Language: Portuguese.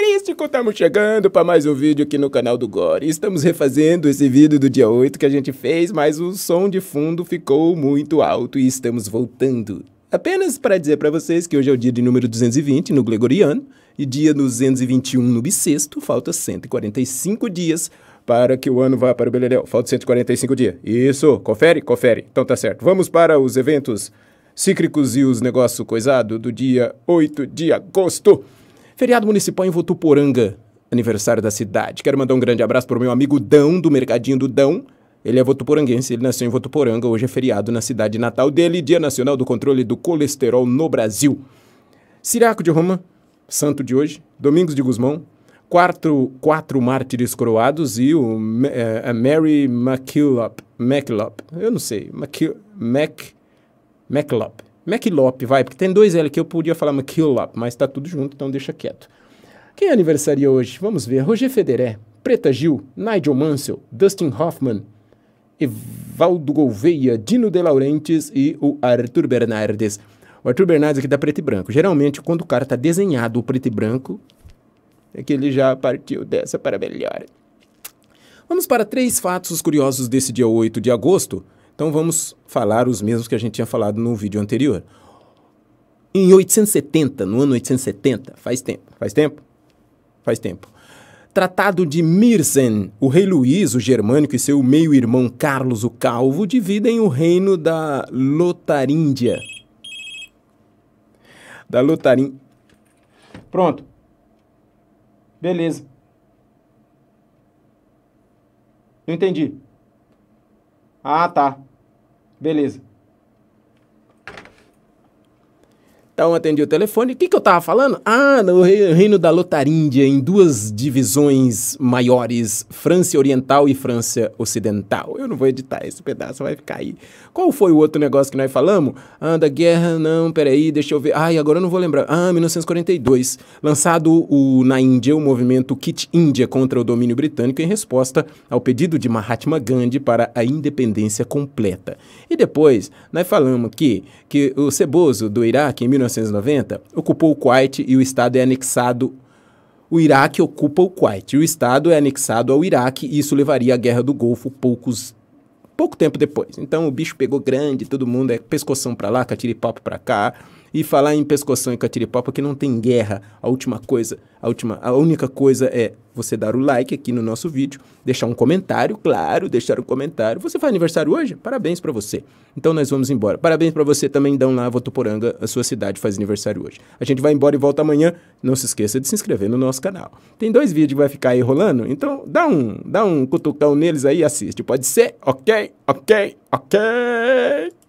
Característico, estamos chegando para mais um vídeo aqui no canal do Gore. Estamos refazendo esse vídeo do dia 8 que a gente fez, mas o som de fundo ficou muito alto e estamos voltando. Apenas para dizer para vocês que hoje é o dia de número 220 no Gregoriano e dia 221 no bissexto, falta 145 dias para que o ano vá para o Beleléu. Falta 145 dias. Isso, confere, confere. Então tá certo. Vamos para os eventos cíclicos e os negócios coisado do dia 8 de agosto. Feriado municipal em Votuporanga, aniversário da cidade. Quero mandar um grande abraço para o meu amigo Dão, do Mercadinho do Dão. Ele é votuporanguense, ele nasceu em Votuporanga, hoje é feriado na cidade natal dele, Dia Nacional do Controle do Colesterol no Brasil. Siriaco de Roma, santo de hoje, Domingos de Guzmão, quatro, quatro mártires coroados e o é, é Mary McKillop, MacKillop, eu não sei, Mac, Mac, MacKillop, MacLop, vai, porque tem dois L que eu podia falar MacLop, mas está tudo junto, então deixa quieto. Quem aniversaria hoje? Vamos ver. Roger Federer, Preta Gil, Nigel Mansell, Dustin Hoffman, Evaldo Gouveia, Dino De Laurentiis e o Arthur Bernardes. O Arthur Bernardes aqui dá tá preto e branco. Geralmente, quando o cara está desenhado o preto e branco, é que ele já partiu dessa para melhor. Vamos para três fatos curiosos desse dia 8 de agosto. Então vamos falar os mesmos que a gente tinha falado no vídeo anterior. Em 870, no ano 870, faz tempo, faz tempo? Faz tempo. Tratado de Mirzen, o rei Luís, o germânico, e seu meio-irmão Carlos o Calvo dividem o reino da Lotaríndia. Da Lotaríndia. Pronto. Beleza. Não entendi. Ah, tá. Beleza. Então tá, eu atendi o telefone. O que, que eu estava falando? Ah, no reino da Lotaríndia, em duas divisões maiores, França Oriental e França Ocidental. Eu não vou editar esse pedaço, vai ficar aí. Qual foi o outro negócio que nós falamos? Ah, da guerra, não, peraí, deixa eu ver. Ai, agora eu não vou lembrar. Ah, 1942. Lançado o, na Índia o movimento Kit Índia contra o domínio britânico em resposta ao pedido de Mahatma Gandhi para a independência completa. E depois, nós falamos que, que o Ceboso do Iraque, em 19 1990, ocupou o Kuwait e o Estado é anexado. O Iraque ocupa o Kuwait e o Estado é anexado ao Iraque, e isso levaria à Guerra do Golfo poucos pouco tempo depois. Então o bicho pegou grande, todo mundo é pescoção para lá, catiripapo para cá. E falar em pescoção e catiripapa que não tem guerra, a última coisa, a última, a única coisa é você dar o like aqui no nosso vídeo, deixar um comentário, claro, deixar um comentário. Você faz aniversário hoje? Parabéns para você. Então nós vamos embora. Parabéns para você também, Dão lá, Votuporanga, a sua cidade faz aniversário hoje. A gente vai embora e volta amanhã. Não se esqueça de se inscrever no nosso canal. Tem dois vídeos que vai ficar aí rolando, então dá um, dá um cutucão neles aí e assiste. Pode ser? Ok, ok, ok.